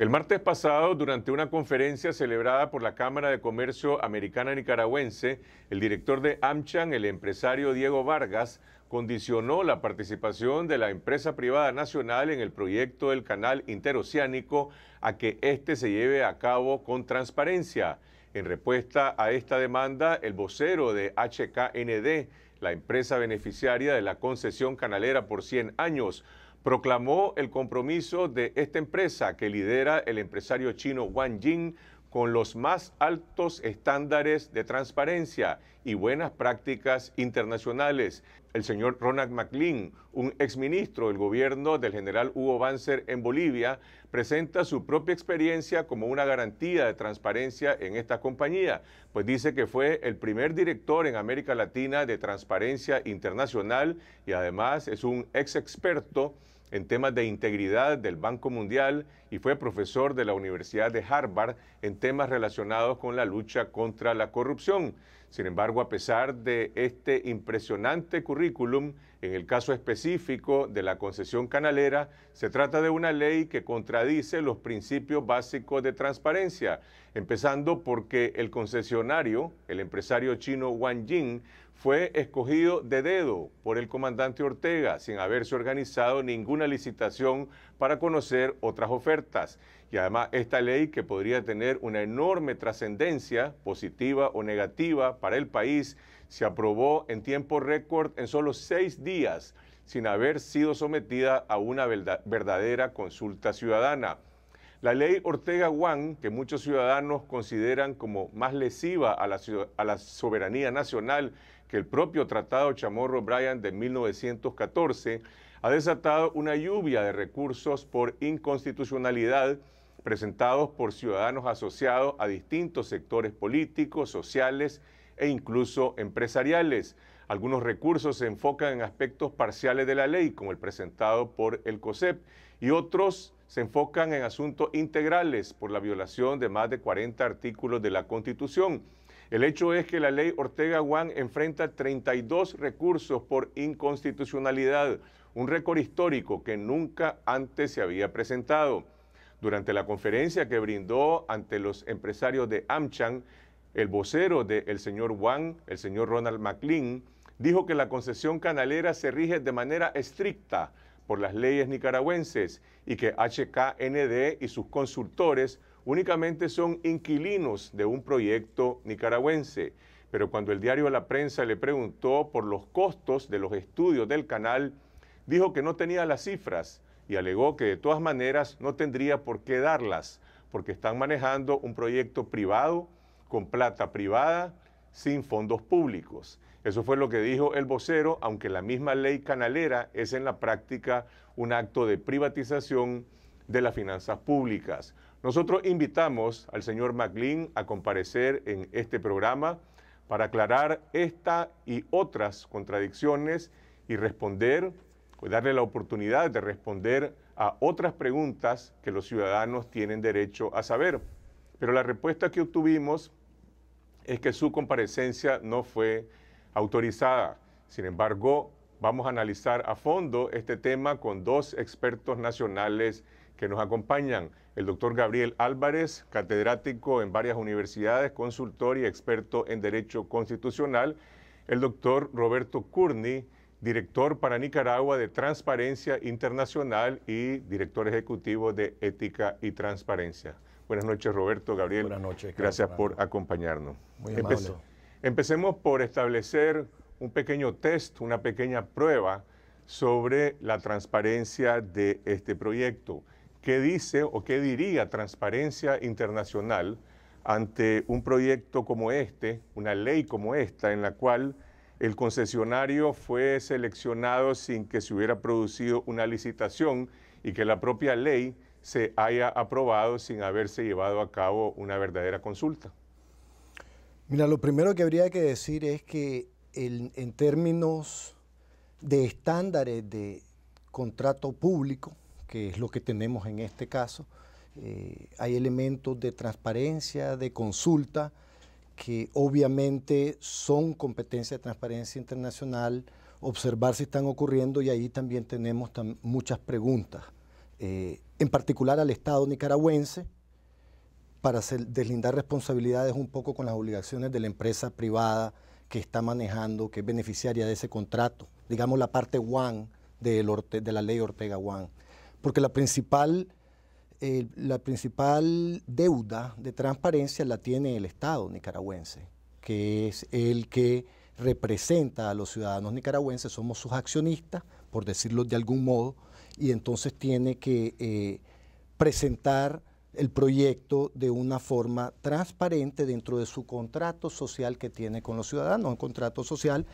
El martes pasado, durante una conferencia celebrada por la Cámara de Comercio Americana Nicaragüense, el director de Amchan, el empresario Diego Vargas, condicionó la participación de la empresa privada nacional en el proyecto del canal interoceánico a que éste se lleve a cabo con transparencia. En respuesta a esta demanda, el vocero de HKND, la empresa beneficiaria de la concesión canalera por 100 años, proclamó el compromiso de esta empresa que lidera el empresario chino Wang Jing con los más altos estándares de transparencia y buenas prácticas internacionales el señor Ronald McLean, un exministro del gobierno del general Hugo Banzer en Bolivia, presenta su propia experiencia como una garantía de transparencia en esta compañía, pues dice que fue el primer director en América Latina de Transparencia Internacional y además es un ex experto en temas de integridad del Banco Mundial y fue profesor de la Universidad de Harvard en temas relacionados con la lucha contra la corrupción. Sin embargo, a pesar de este impresionante currículum, en el caso específico de la concesión canalera, se trata de una ley que contradice los principios básicos de transparencia, empezando porque el concesionario, el empresario chino Wang Jing, fue escogido de dedo por el comandante Ortega sin haberse organizado ninguna licitación para conocer otras ofertas. Y además esta ley que podría tener una enorme trascendencia positiva o negativa para el país se aprobó en tiempo récord en solo seis días sin haber sido sometida a una verdadera consulta ciudadana. La ley Ortega One, que muchos ciudadanos consideran como más lesiva a la, a la soberanía nacional que el propio Tratado Chamorro Bryan de 1914 ha desatado una lluvia de recursos por inconstitucionalidad presentados por ciudadanos asociados a distintos sectores políticos, sociales e incluso empresariales. Algunos recursos se enfocan en aspectos parciales de la ley, como el presentado por el COSEP, y otros se enfocan en asuntos integrales por la violación de más de 40 artículos de la Constitución el hecho es que la ley Ortega Juan enfrenta 32 recursos por inconstitucionalidad, un récord histórico que nunca antes se había presentado. Durante la conferencia que brindó ante los empresarios de Amchan, el vocero del señor Juan, el señor Ronald McLean, dijo que la concesión canalera se rige de manera estricta por las leyes nicaragüenses y que HKND y sus consultores únicamente son inquilinos de un proyecto nicaragüense. Pero cuando el diario La Prensa le preguntó por los costos de los estudios del canal, dijo que no tenía las cifras y alegó que de todas maneras no tendría por qué darlas, porque están manejando un proyecto privado, con plata privada, sin fondos públicos. Eso fue lo que dijo el vocero, aunque la misma ley canalera es en la práctica un acto de privatización de las finanzas públicas. Nosotros invitamos al señor McLean a comparecer en este programa para aclarar esta y otras contradicciones y responder, o pues darle la oportunidad de responder a otras preguntas que los ciudadanos tienen derecho a saber. Pero la respuesta que obtuvimos es que su comparecencia no fue autorizada. Sin embargo, vamos a analizar a fondo este tema con dos expertos nacionales que nos acompañan el doctor Gabriel Álvarez, catedrático en varias universidades, consultor y experto en Derecho Constitucional, el doctor Roberto Curni, director para Nicaragua de Transparencia Internacional y director ejecutivo de Ética y Transparencia. Buenas noches, Roberto, Gabriel. Buenas noches. Gracias por acompañarnos. Muy Empecemos por establecer un pequeño test, una pequeña prueba sobre la transparencia de este proyecto qué dice o qué diría Transparencia Internacional ante un proyecto como este, una ley como esta, en la cual el concesionario fue seleccionado sin que se hubiera producido una licitación y que la propia ley se haya aprobado sin haberse llevado a cabo una verdadera consulta? Mira, lo primero que habría que decir es que en términos de estándares de contrato público, que es lo que tenemos en este caso. Eh, hay elementos de transparencia, de consulta, que obviamente son competencia de transparencia internacional, observar si están ocurriendo y ahí también tenemos muchas preguntas, eh, en particular al Estado nicaragüense, para deslindar responsabilidades un poco con las obligaciones de la empresa privada que está manejando, que es beneficiaria de ese contrato, digamos la parte one de, de la ley Ortega One porque la principal, eh, la principal deuda de transparencia la tiene el Estado nicaragüense, que es el que representa a los ciudadanos nicaragüenses, somos sus accionistas, por decirlo de algún modo, y entonces tiene que eh, presentar el proyecto de una forma transparente dentro de su contrato social que tiene con los ciudadanos, un contrato social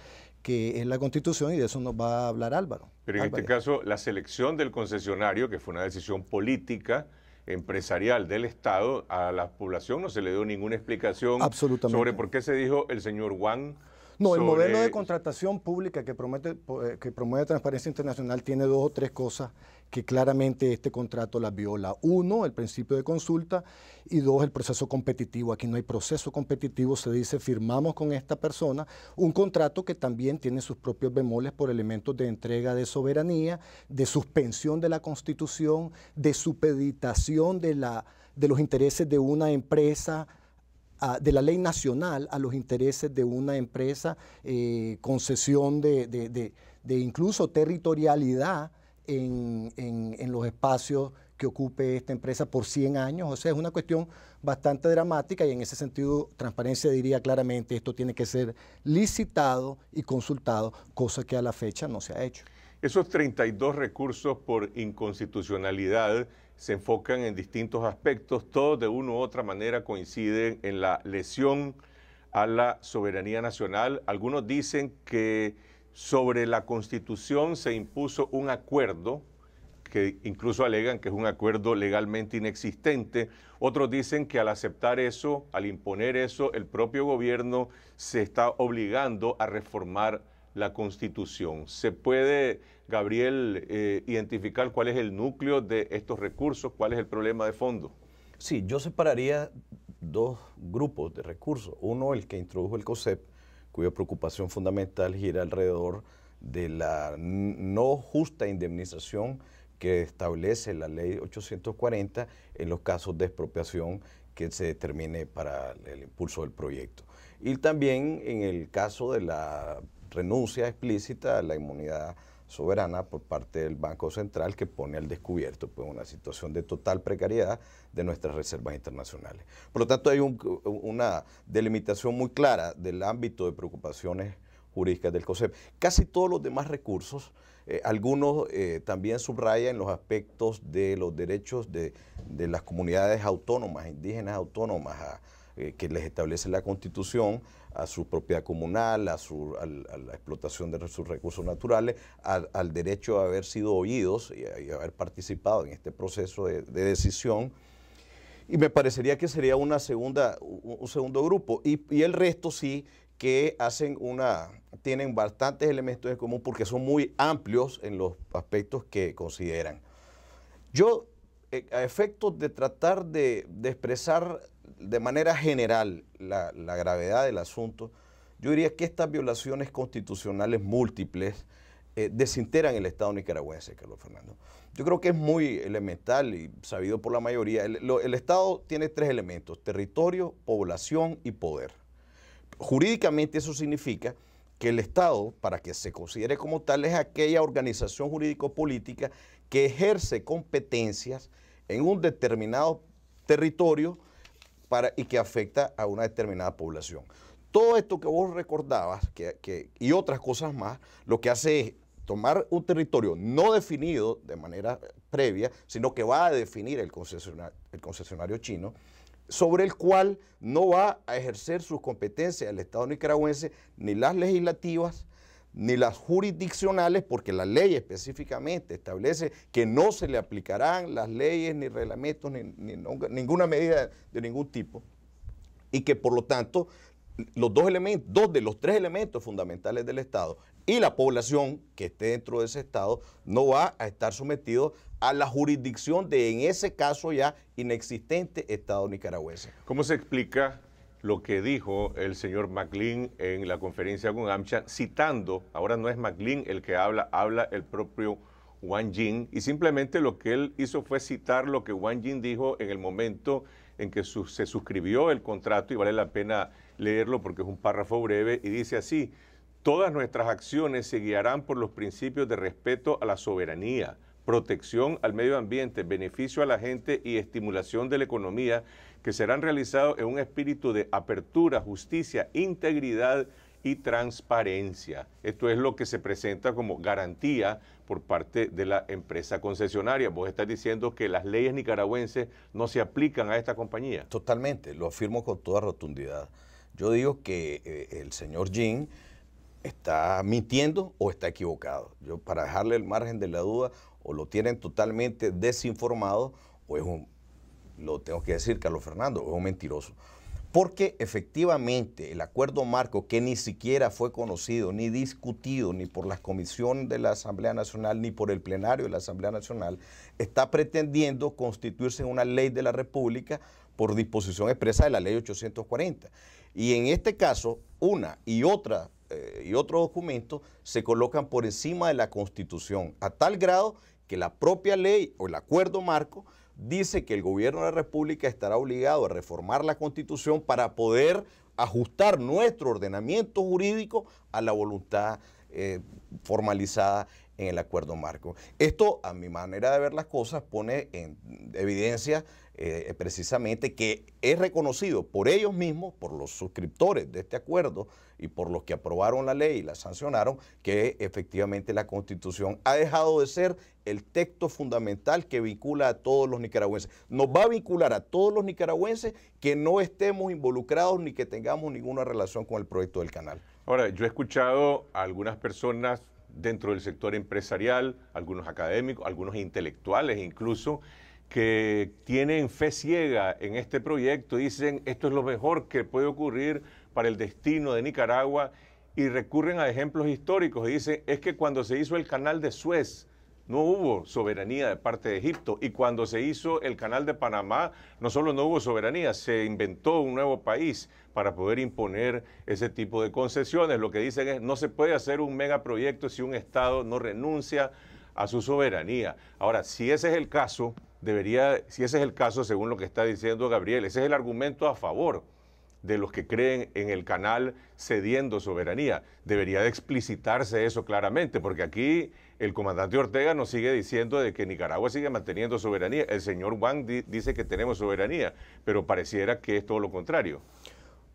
que es la constitución y de eso nos va a hablar Álvaro. Pero en este caso, la selección del concesionario, que fue una decisión política, empresarial del Estado, a la población no se le dio ninguna explicación sobre por qué se dijo el señor Juan. No, el modelo de contratación pública que, promete, eh, que promueve Transparencia Internacional tiene dos o tres cosas que claramente este contrato la viola. Uno, el principio de consulta y dos, el proceso competitivo. Aquí no hay proceso competitivo, se dice firmamos con esta persona un contrato que también tiene sus propios bemoles por elementos de entrega de soberanía, de suspensión de la constitución, de supeditación de, la, de los intereses de una empresa ah, de la ley nacional a los intereses de una empresa, eh, concesión de, incluso territorialidad en, los espacios que ocupe esta empresa por 100 años. O sea, es una cuestión bastante dramática y en ese sentido Transparencia diría claramente esto tiene que ser licitado y consultado, cosa que a la fecha no se ha hecho. Esos 32 recursos por inconstitucionalidad se enfocan en distintos aspectos, todos de una u otra manera coinciden en la lesión a la soberanía nacional. Algunos dicen que sobre la constitución se impuso un acuerdo que incluso alegan que es un acuerdo legalmente inexistente. Otros dicen que al aceptar eso, al imponer eso, el propio gobierno se está obligando a reformar la constitución. ¿Se puede, Gabriel, eh, identificar cuál es el núcleo de estos recursos? ¿Cuál es el problema de fondo? Sí, yo separaría dos grupos de recursos. Uno, el que introdujo el COSEP, cuya preocupación fundamental gira alrededor de la no justa indemnización que establece la ley 840 en los casos de expropiación que se determine para el impulso del proyecto. Y también en el caso de la renuncia explícita a la inmunidad soberana por parte del Banco Central que pone al descubierto pues, una situación de total precariedad de nuestras reservas internacionales. Por lo tanto, hay una delimitación muy clara del ámbito de preocupaciones jurídicas del COSEP. Casi todos los demás recursos, eh, algunos eh, también subrayan los aspectos de los derechos de, de las comunidades autónomas, indígenas autónomas, a, eh, que les establece la Constitución a su propiedad comunal, a, su, a, la explotación de sus recursos naturales, al, derecho a haber sido oídos y, a, haber participado en este proceso de, decisión. Y me parecería que sería una segunda, un, segundo grupo. Y, el resto sí que hacen una, tienen bastantes elementos en común porque son muy amplios en los aspectos que consideran. Yo, eh, a efectos de tratar de, de expresar de manera general la, gravedad del asunto, yo diría que estas violaciones constitucionales múltiples desinteran eh, desintegran el Estado nicaragüense, Carlos Fernando. Yo creo que es muy elemental y sabido por la mayoría. El, el Estado tiene tres elementos, territorio, población y poder. Jurídicamente eso significa que el Estado, para que se considere como tal, es aquella organización jurídico-política que ejerce competencias en un determinado territorio y que afecta a una determinada población. Todo esto que vos recordabas y otras cosas más, lo que hace es tomar un territorio no definido de manera previa, sino que va a definir el concesionario chino, sobre el cual no va a ejercer sus competencias el Estado nicaragüense, ni las legislativas, ni las jurisdiccionales, porque la ley específicamente establece que no se le aplicarán las leyes, ni reglamentos, ni, ninguna medida de ningún tipo, y que por lo tanto los dos elementos, dos de los tres elementos fundamentales del Estado y la población que esté dentro de ese Estado no va a estar sometido a la jurisdicción de, en ese caso ya, inexistente Estado nicaragüense. ¿Cómo se explica lo que dijo el señor McLean en la conferencia con Amcha, citando, ahora no es McLean el que habla, habla el propio Wang Jin, y simplemente lo que él hizo fue citar lo que Wang Jin dijo en el momento en que se suscribió el contrato, y vale la pena leerlo porque es un párrafo breve, y dice así, todas nuestras acciones se guiarán por los principios de respeto a la soberanía, protección al medio ambiente, beneficio a la gente y estimulación de la economía, que serán realizados en un espíritu de apertura, justicia, integridad y transparencia. Esto es lo que se presenta como garantía por parte de la empresa concesionaria. Vos estás diciendo que las leyes nicaragüenses no se aplican a esta compañía. Totalmente, lo afirmo con toda rotundidad. Yo digo que eh, el señor Jin está mintiendo o está equivocado. Yo para dejarle el margen de la duda, o lo tienen totalmente desinformado o es un, lo tengo que decir, Carlos Fernando, es un mentiroso. Porque efectivamente el acuerdo marco, que ni siquiera fue conocido, ni discutido, ni por la comisión de la Asamblea Nacional, ni por el plenario de la Asamblea Nacional, está pretendiendo constituirse en una ley de la República por disposición expresa de la ley 840. Y en este caso, una y otra eh, y otros documentos se colocan por encima de la Constitución, a tal grado que la propia ley o el acuerdo marco dice que el gobierno de la República estará obligado a reformar la Constitución para poder ajustar nuestro ordenamiento jurídico a la voluntad eh, formalizada en el acuerdo marco. Esto, a mi manera de ver las cosas, pone en evidencia eh, precisamente que es reconocido por ellos mismos, por los suscriptores de este acuerdo y por los que aprobaron la ley y la sancionaron, que efectivamente la constitución ha dejado de ser el texto fundamental que vincula a todos los nicaragüenses. Nos va a vincular a todos los nicaragüenses que no estemos involucrados ni que tengamos ninguna relación con el proyecto del canal. Ahora, yo he escuchado a algunas personas dentro del sector empresarial, algunos académicos, algunos intelectuales incluso, que tienen fe ciega en este proyecto, dicen esto es lo mejor que puede ocurrir para el destino de Nicaragua y recurren a ejemplos históricos y dicen es que cuando se hizo el canal de Suez, no hubo soberanía de parte de Egipto. Y cuando se hizo el canal de Panamá, no solo no hubo soberanía, se inventó un nuevo país para poder imponer ese tipo de concesiones. Lo que dicen es, no se puede hacer un megaproyecto si un Estado no renuncia a su soberanía. Ahora, si ese es el caso, debería, si ese es el caso, según lo que está diciendo Gabriel, ese es el argumento a favor de los que creen en el canal cediendo soberanía. Debería de explicitarse eso claramente, porque aquí el comandante Ortega nos sigue diciendo de que Nicaragua sigue manteniendo soberanía. El señor Wang dice que tenemos soberanía, pero pareciera que es todo lo contrario.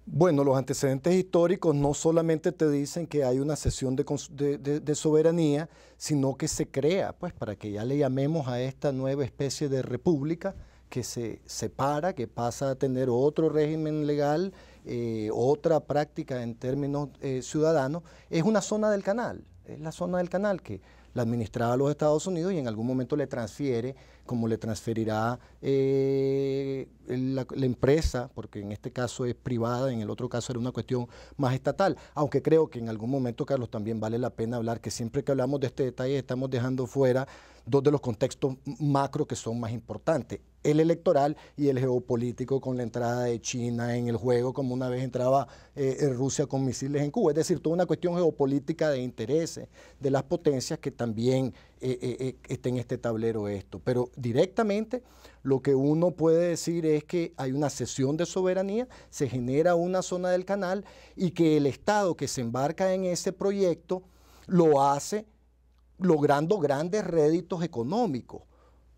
Bueno, los antecedentes históricos no solamente te dicen que hay una cesión de, soberanía, sino que se crea, pues, para que ya le llamemos a esta nueva especie de república que se separa, que pasa a tener otro régimen legal, eh, otra práctica en términos eh, ciudadanos, es una zona del canal, es la zona del canal que la administraba a los Estados Unidos y en algún momento le transfiere, como le transferirá eh, la, la, empresa, porque en este caso es privada, en el otro caso era una cuestión más estatal. Aunque creo que en algún momento, Carlos, también vale la pena hablar que siempre que hablamos de este detalle estamos dejando fuera dos de los contextos macro que son más importantes el electoral y el geopolítico con la entrada de China en el juego, como una vez entraba eh, eh, Rusia con misiles en Cuba. Es decir, toda una cuestión geopolítica de intereses de las potencias que también eh, está en este tablero esto. Pero directamente lo que uno puede decir es que hay una cesión de soberanía, se genera una zona del canal y que el Estado que se embarca en ese proyecto lo hace logrando grandes réditos económicos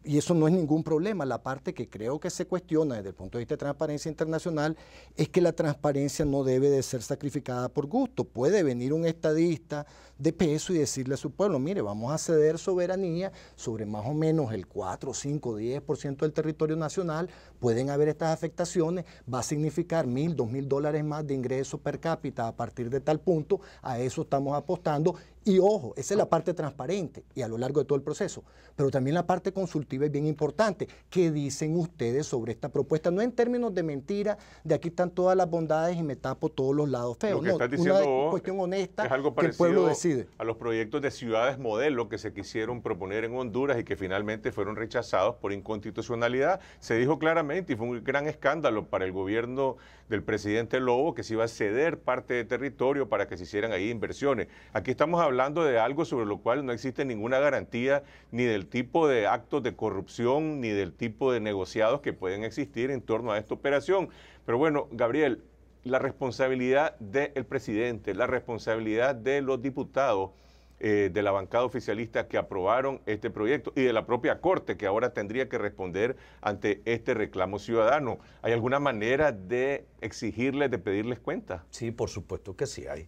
y eso no es ningún problema. La parte que creo que se cuestiona desde el punto de vista de transparencia internacional es que la transparencia no debe de ser sacrificada por gusto. Puede venir un estadista de peso y decirle a su pueblo, mire, vamos a ceder soberanía sobre más o menos el 4, 5, 10% del territorio nacional, pueden haber estas afectaciones, va a significar mil, dos mil dólares más de ingreso per cápita a partir de tal punto, a eso estamos apostando y ojo, esa es la parte transparente y a lo largo de todo el proceso. Pero también la parte consultiva es bien importante. ¿Qué dicen ustedes sobre esta propuesta? No en términos de mentira, de aquí están todas las bondades y me tapo todos los lados feos. Lo una cuestión honesta algo que el pueblo decide. A los proyectos de ciudades modelo que se quisieron proponer en Honduras y que finalmente fueron rechazados por inconstitucionalidad. Se dijo claramente y fue un gran escándalo para el gobierno del presidente Lobo que se iba a ceder parte de territorio para que se hicieran ahí inversiones. Aquí estamos hablando de algo sobre lo cual no existe ninguna garantía ni del tipo de actos de corrupción ni del tipo de negociados que pueden existir en torno a esta operación. Pero bueno, Gabriel, la responsabilidad del presidente, la responsabilidad de los diputados eh, de la bancada oficialista que aprobaron este proyecto y de la propia Corte que ahora tendría que responder ante este reclamo ciudadano. ¿Hay alguna manera de exigirles, de pedirles cuenta? Sí, por supuesto que sí hay.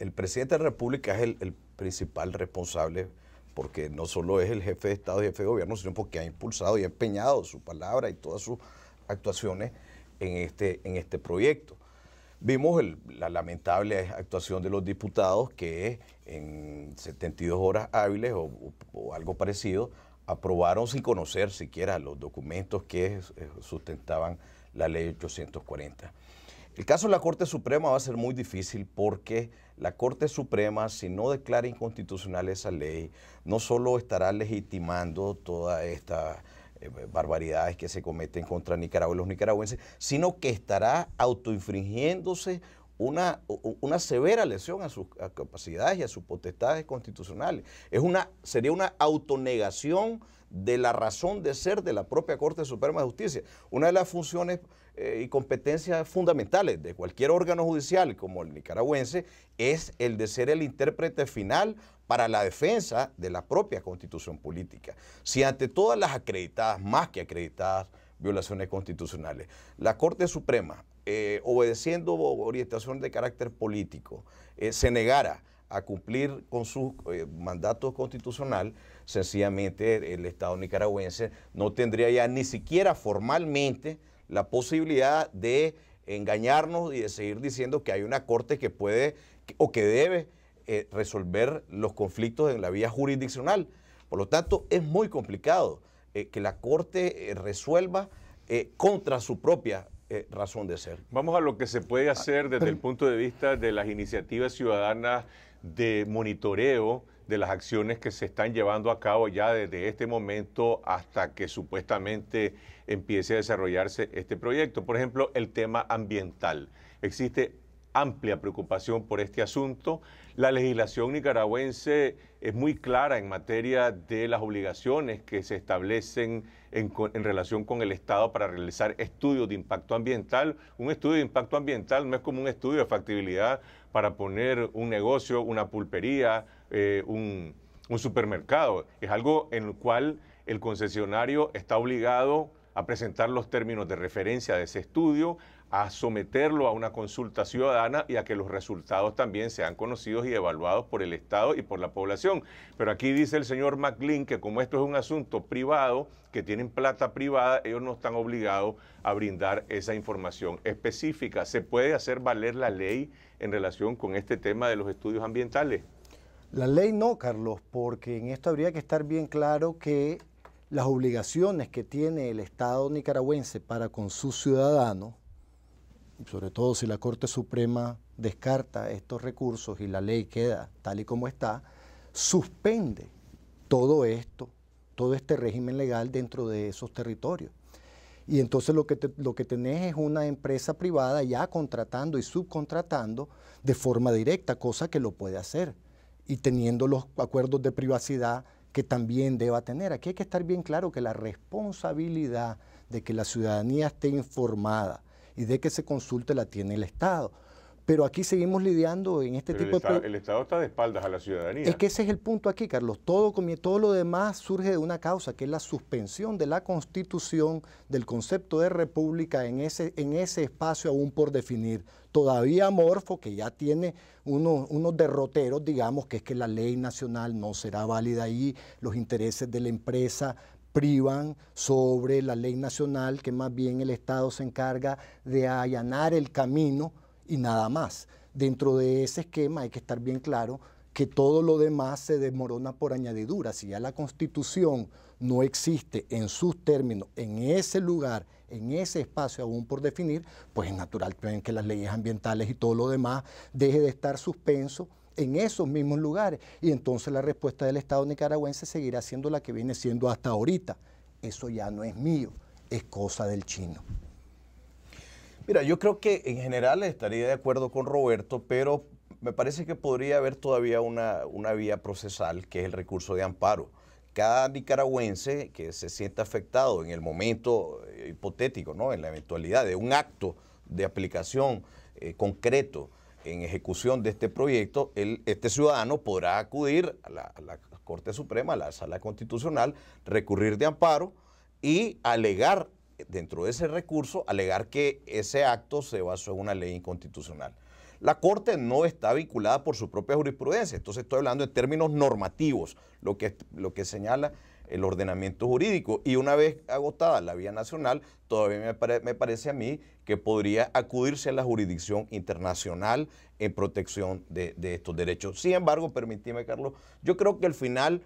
el presidente de la República es el, principal responsable porque no solo es el jefe de Estado y jefe de gobierno, sino porque ha impulsado y ha empeñado su palabra y todas sus actuaciones en este, en este proyecto. Vimos la lamentable actuación de los diputados que en 72 horas hábiles o, o algo parecido aprobaron sin conocer siquiera los documentos que eh, sustentaban la ley 840. El caso de la Corte Suprema va a ser muy difícil porque la Corte Suprema, si no declara inconstitucional esa ley, no solo estará legitimando toda esta eh, barbaridades que se cometen contra Nicaragua y los nicaragüenses, sino que estará autoinfringiéndose una, una severa lesión a sus capacidades y a sus potestades constitucionales. Es una, sería una autonegación de la razón de ser de la propia Corte Suprema de Justicia. Una de las funciones eh, y competencias fundamentales de cualquier órgano judicial como el nicaragüense es el de ser el intérprete final para la defensa de la propia constitución política. Si ante todas las acreditadas, más que acreditadas, violaciones constitucionales, la Corte Suprema, eh, obedeciendo orientación de carácter político, eh, se negara a cumplir con su eh, mandato constitucional, sencillamente el Estado nicaragüense no tendría ya ni siquiera formalmente la posibilidad de engañarnos y de seguir diciendo que hay una corte que puede o que debe eh, resolver los conflictos en la vía jurisdiccional. Por lo tanto, es muy complicado eh, que la Corte eh, resuelva contra su propia razón de ser. Vamos a lo que se puede ah, hacer desde el punto de vista de las iniciativas ciudadanas de monitoreo de las acciones que se están llevando a cabo ya desde este momento hasta que supuestamente empiece a desarrollarse este proyecto. Por ejemplo, el tema ambiental. Existe amplia preocupación por este asunto. La legislación nicaragüense es muy clara en materia de las obligaciones que se establecen en, relación con el Estado para realizar estudios de impacto ambiental. Un estudio de impacto ambiental no es como un estudio de factibilidad para poner un negocio, una pulpería, eh, un, un supermercado. Es algo en el cual el concesionario está obligado a presentar los términos de referencia de ese estudio, a someterlo a una consulta ciudadana y a que los resultados también sean conocidos y evaluados por el Estado y por la población. Pero aquí dice el señor McLean que como esto es un asunto privado, que tienen plata privada, ellos no están obligados a brindar esa información específica. ¿Se puede hacer valer la ley en relación con este tema de los estudios ambientales? La ley no, Carlos, porque en esto habría que estar bien claro que las obligaciones que tiene el Estado nicaragüense para con sus ciudadanos, sobre todo si la Corte Suprema descarta estos recursos y la ley queda tal y como está, suspende todo esto, todo este régimen legal dentro de esos territorios. Y entonces lo que, lo que tenés es una empresa privada ya contratando y subcontratando de forma directa, cosa que lo puede hacer, y teniendo los acuerdos de privacidad que también deba tener. Aquí hay que estar bien claro que la responsabilidad de que la ciudadanía esté informada y de que se consulte la tiene el Estado. Pero aquí seguimos lidiando en este tipo de... Estado, el Estado está de espaldas a la ciudadanía. Es que ese es el punto aquí, Carlos. Todo, todo lo demás surge de una causa, que es la suspensión de la Constitución, del concepto de república en ese, en ese espacio aún por definir. Todavía amorfo, que ya tiene unos, unos derroteros, digamos, que es que la ley nacional no será válida ahí, los intereses de la empresa privan sobre la ley nacional, que más bien el Estado se encarga de allanar el camino y nada más. Dentro de ese esquema hay que estar bien claro que todo lo demás se desmorona por añadidura. Si ya la constitución no existe en sus términos, en ese lugar, en ese espacio aún por definir, pues es natural que las leyes ambientales y todo lo demás deje de estar suspenso en esos mismos lugares. Y entonces la respuesta del Estado nicaragüense seguirá siendo la que viene siendo hasta ahorita. Eso ya no es mío, es cosa del chino. Mira, yo creo que en general estaría de acuerdo con Roberto, pero me parece que podría haber todavía una, vía procesal, que es el recurso de amparo cada nicaragüense que se sienta afectado en el momento eh, hipotético, ¿no? en la eventualidad de un acto de aplicación eh, concreto en ejecución de este proyecto, este ciudadano podrá acudir a la, Corte Suprema, a la Sala Constitucional, recurrir de amparo y alegar, dentro de ese recurso, alegar que ese acto se basó en una ley inconstitucional. La Corte no está vinculada por su propia jurisprudencia, entonces estoy hablando en términos normativos, lo que, lo que señala el ordenamiento jurídico. Y una vez agotada la vía nacional, todavía me, parece a mí que podría acudirse a la jurisdicción internacional en protección de, estos derechos. Sin embargo, permíteme, Carlos, yo creo que al final...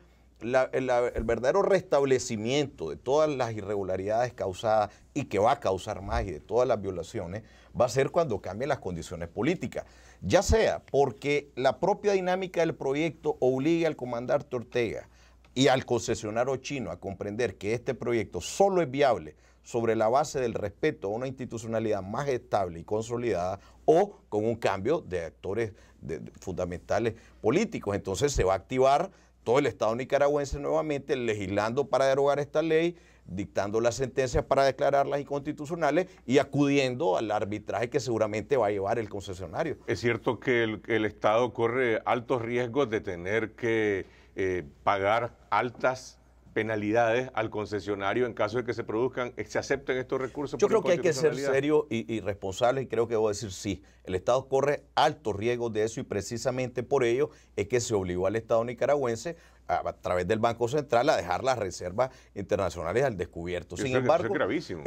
el verdadero restablecimiento de todas las irregularidades causadas y que va a causar más y de todas las violaciones va a ser cuando cambien las condiciones políticas. Ya sea porque la propia dinámica del proyecto obliga al comandante Ortega y al concesionario chino a comprender que este proyecto solo es viable sobre la base del respeto a una institucionalidad más estable y consolidada o con un cambio de actores fundamentales políticos. Entonces se va a activar todo el Estado nicaragüense nuevamente legislando para derogar esta ley, dictando las sentencias para declararlas inconstitucionales y acudiendo al arbitraje que seguramente va a llevar el concesionario. Es cierto que el, el Estado corre altos riesgos de tener que eh, pagar altas penalidades al concesionario en caso de que se produzcan, eh, se acepten estos recursos. Yo creo que hay que ser serio y, y, responsable y creo que voy a decir sí. El Estado corre altos riesgos de eso y precisamente por ello es que se obligó al Estado nicaragüense a, través del Banco Central a dejar las reservas internacionales al descubierto. Sin embargo, eso es gravísimo.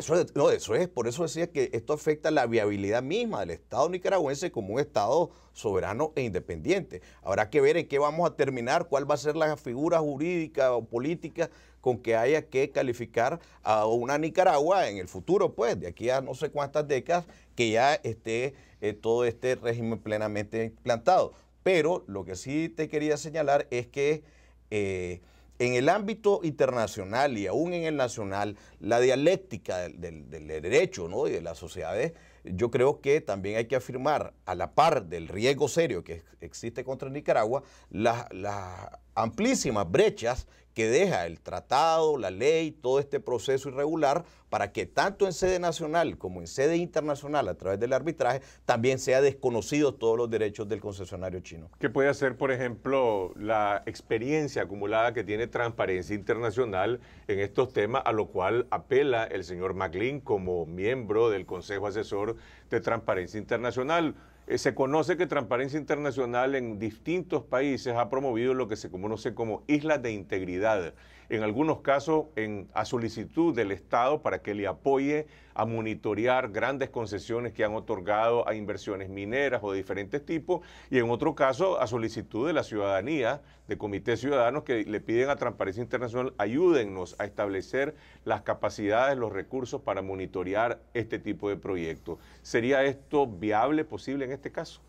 eso es, por eso decía que esto afecta la viabilidad misma del Estado nicaragüense como un Estado soberano e independiente. Habrá que ver en qué vamos a terminar, cuál va a ser la figura jurídica o política con que haya que calificar a una Nicaragua en el futuro, pues, de aquí a no sé cuántas décadas, que ya esté eh, todo este régimen plenamente implantado. Pero lo que sí te quería señalar es que eh, en el ámbito internacional y aún en el nacional, la dialéctica del, derecho ¿no? y de las sociedades, yo creo que también hay que afirmar, a la par del riesgo serio que existe contra Nicaragua, las la amplísimas brechas que deja el tratado, la ley, todo este proceso irregular para que tanto en sede nacional como en sede internacional a través del arbitraje también sea desconocido todos los derechos del concesionario chino. ¿Qué puede hacer, por ejemplo, la experiencia acumulada que tiene Transparencia Internacional en estos temas, a lo cual apela el señor McLean como miembro del Consejo Asesor de Transparencia Internacional? Eh, se conoce que Transparencia Internacional en distintos países ha promovido lo que se conoce como islas de integridad en algunos casos a solicitud del Estado para que le apoye a monitorear grandes concesiones que han otorgado a inversiones mineras o de diferentes tipos, y en otro caso a solicitud de la ciudadanía, de comités ciudadanos que le piden a Transparencia Internacional, ayúdennos a establecer las capacidades, los recursos para monitorear este tipo de proyectos. ¿Sería esto viable, posible en este caso?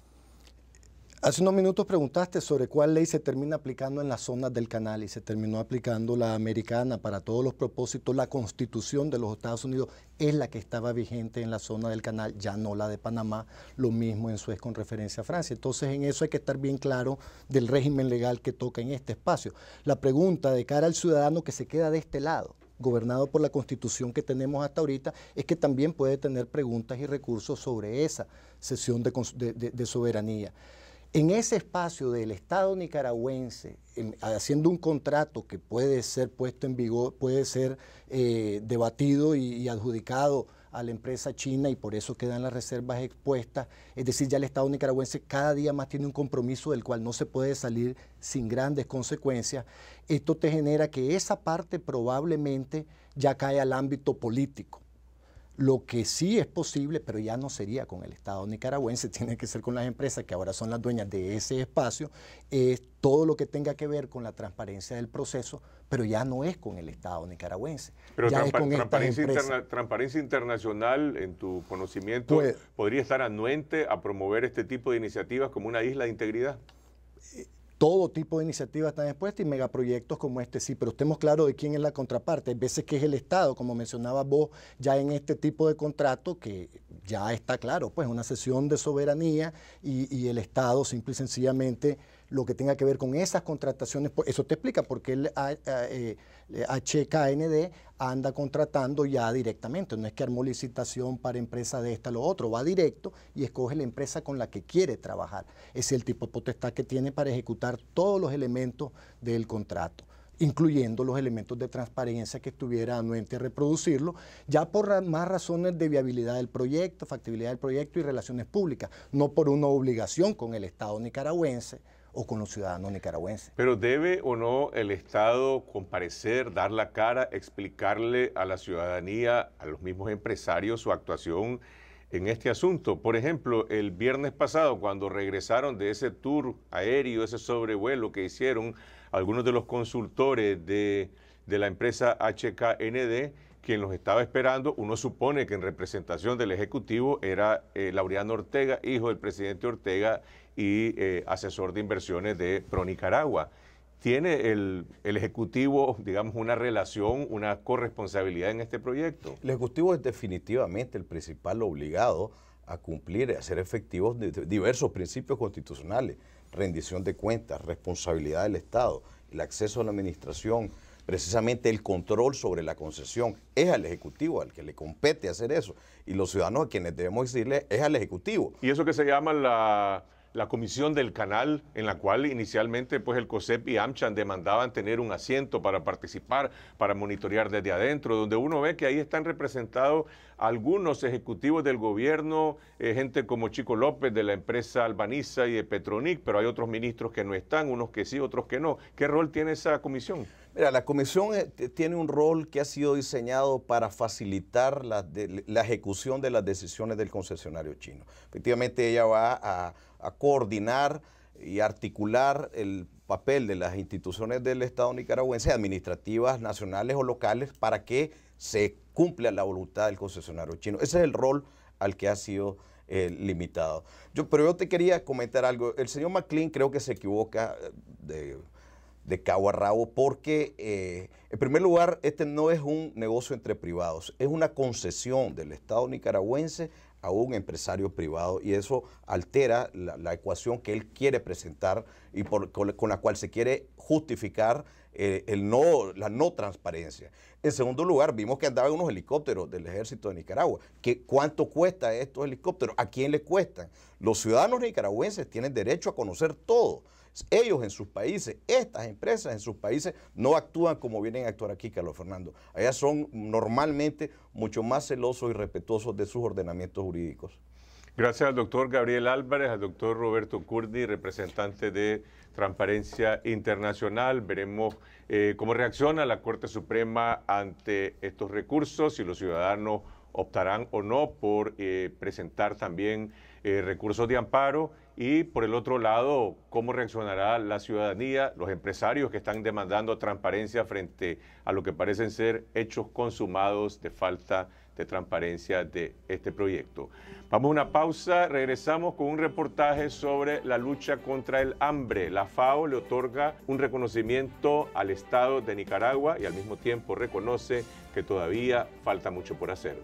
Hace unos minutos preguntaste sobre cuál ley se termina aplicando en las zonas del canal y se terminó aplicando la americana para todos los propósitos. La constitución de los Estados Unidos es la que estaba vigente en la zona del canal, ya no la de Panamá, lo mismo en Suez con referencia a Francia. Entonces en eso hay que estar bien claro del régimen legal que toca en este espacio. La pregunta de cara al ciudadano que se queda de este lado gobernado por la constitución que tenemos hasta ahorita, es que también puede tener preguntas y recursos sobre esa sesión de soberanía. En ese espacio del Estado nicaragüense, haciendo un contrato que puede ser puesto en vigor, puede ser eh, debatido y adjudicado a la empresa china y por eso quedan las reservas expuestas. Es decir, ya el Estado nicaragüense cada día más tiene un compromiso del cual no se puede salir sin grandes consecuencias. Esto te genera que esa parte probablemente ya cae al ámbito político. Lo que sí es posible, pero ya no sería con el Estado nicaragüense, tiene que ser con las empresas que ahora son las dueñas de ese espacio, es todo lo que tenga que ver con la transparencia del proceso, pero ya no es con el Estado nicaragüense. Pero transparencia, internacional, en tu conocimiento, pues podría estar anuente a promover este tipo de iniciativas como una isla de integridad todo tipo de iniciativas están expuestas y megaproyectos como este sí, pero estemos claros de quién es la contraparte. Hay veces que es el Estado, como mencionaba vos, ya en este tipo de contrato, que ya está claro, pues una sesión de soberanía y el Estado simple y sencillamente lo que tenga que ver con esas contrataciones. Pues, eso te explica por qué el HKND eh, anda contratando ya directamente. No es que armó licitación para empresa de esta o lo otro, va directo y escoge la empresa con la que quiere trabajar. Es el tipo de potestad que tiene para ejecutar todos los elementos del contrato incluyendo los elementos de transparencia que estuviera anuente reproducirlo, ya por más razones de viabilidad del proyecto, factibilidad del proyecto y relaciones públicas, no por una obligación con el Estado nicaragüense, o con los ciudadanos nicaragüenses. Pero debe o no el Estado comparecer, dar la cara, explicarle a la ciudadanía, a los mismos empresarios, su actuación en este asunto. Por ejemplo, el viernes pasado, cuando regresaron de ese tour aéreo, ese sobrevuelo que hicieron algunos de los consultores de, la empresa HKND, quien los estaba esperando, uno supone que en representación del Ejecutivo era eh, Lauriano Ortega, hijo del presidente Ortega, y eh, asesor de inversiones de ProNicaragua. ¿Tiene el, Ejecutivo, digamos, una relación, una corresponsabilidad en este proyecto? El Ejecutivo es definitivamente el principal obligado a cumplir, a hacer efectivos diversos principios constitucionales, rendición de cuentas, responsabilidad del Estado, el acceso a la administración, precisamente el control sobre la concesión. Es al Ejecutivo al que le compete hacer eso. Y los ciudadanos a quienes debemos decirle es al Ejecutivo. Y eso que se llama la la comisión del canal en la cual inicialmente pues el COSEP y AMCHAN demandaban tener un asiento para participar, para monitorear desde adentro, donde uno ve que ahí están representados algunos ejecutivos del gobierno, eh, gente como Chico López de la empresa Albaniza y de Petronic, pero hay otros ministros que no están, unos que sí, otros que no. ¿Qué rol tiene esa comisión? Mira, la comisión eh, tiene un rol que ha sido diseñado para facilitar la ejecución de las decisiones del concesionario chino. Efectivamente, ella va a a coordinar y articular el papel de las instituciones del Estado nicaragüense, administrativas, nacionales o locales, para que se cumpla la voluntad del concesionario chino. Ese es el rol al que ha sido eh, limitado. Yo, pero yo te quería comentar algo. El señor McLean creo que se equivoca eh, de, de cabo a rabo porque, eh, en primer lugar, este no es un negocio entre privados, es una concesión del Estado nicaragüense a un empresario privado y eso altera la, ecuación que él quiere presentar y con, la cual se quiere justificar eh, el no, la no transparencia. En segundo lugar, vimos que andaban unos helicópteros del ejército de Nicaragua. ¿Qué, ¿Cuánto cuesta estos helicópteros? ¿A quién le cuestan? Los ciudadanos nicaragüenses tienen derecho a conocer todo. Ellos en sus países, estas empresas en sus países, no actúan como vienen a actuar aquí, Carlos Fernando. Allá son normalmente mucho más celosos y respetuosos de sus ordenamientos jurídicos. Gracias al doctor Gabriel Álvarez, al doctor Roberto Curdi, representante de Transparencia Internacional. Veremos eh, cómo reacciona la Corte Suprema ante estos recursos, si los ciudadanos optarán o no por eh, presentar también eh, recursos de amparo y por el otro lado, cómo reaccionará la ciudadanía, los empresarios que están demandando transparencia frente a lo que parecen ser hechos consumados de falta de transparencia de este proyecto. Vamos a una pausa, regresamos con un reportaje sobre la lucha contra el hambre. La FAO le otorga un reconocimiento al Estado de Nicaragua y al mismo tiempo reconoce que todavía falta mucho por hacer.